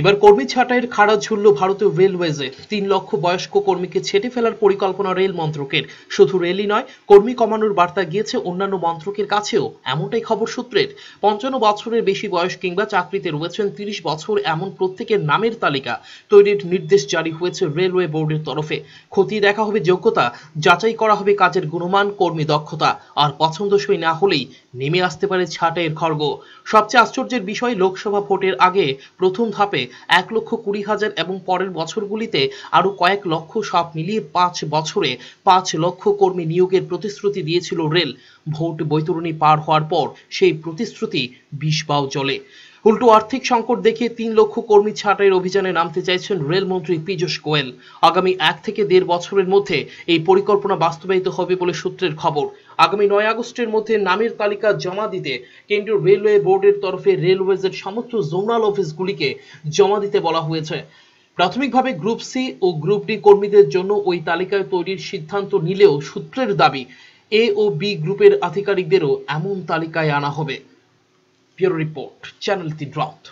এবার কর্মী ছাঁটাইয়ের খাড়া ঝুলল ভারতীয় রেলওয়েজে তিন লক্ষ বয়স্ক কর্মীকে ছেটে ফেলার পরিকল্পনা রেল মন্ত্রকের শুধু রেলই নয় কর্মী কমানোর বার্তা গিয়েছে অন্যান্য মন্ত্রকের কাছেও এমনটাই খবর সূত্রের পঞ্চান্ন বছরের বেশি বয়স কিংবা চাকরিতে রয়েছেন তিরিশ বছর এমন প্রত্যেকের নামের তালিকা তৈরির নির্দেশ জারি হয়েছে রেলওয়ে বোর্ডের তরফে খতিয়ে দেখা হবে যোগ্যতা যাচাই করা হবে কাজের গুণমান কর্মী দক্ষতা আর পছন্দসই না হলেই নেমে আসতে পারে ছাটের খর্গ সবচেয়ে আশ্চর্যের বিষয় লোকসভা ভোটের আগে প্রথম ধাপে এক লক্ষ কুড়ি হাজার এবং পরের বছরগুলিতে আরও কয়েক লক্ষ সব মিলিয়ে পাঁচ বছরে পাঁচ লক্ষ কর্মী নিয়োগের প্রতিশ্রুতি দিয়েছিল রেল ভোট বৈতরণী পার হওয়ার পর সেই প্রতিশ্রুতি বিষ বাও জলে উল্টো আর্থিক সংকট দেখে তিন লক্ষ কর্মী ছাঁটাইয়ের অভিযানে নামতে চাইছেন রেলমন্ত্রী পীযূষ গোয়েল আগামী এক থেকে দেড় বছরের মধ্যে এই পরিকল্পনা বাস্তবায়িত হবে বলে সূত্রের খবর আগামী নয় আগস্টের মধ্যে নামের তালিকা জমা দিতে কেন্দ্রীয় রেলওয়ে বোর্ডের তরফে রেলওয়েজের সমস্ত জোনাল অফিসগুলিকে জমা দিতে বলা হয়েছে প্রাথমিকভাবে গ্রুপ সি ও গ্রুপ ডি কর্মীদের জন্য ওই তালিকায় তৈরির সিদ্ধান্ত নিলেও সূত্রের দাবি এ ও বি গ্রুপের আধিকারিকদেরও এমন তালিকায় আনা হবে Pure Report, Channel the Drought.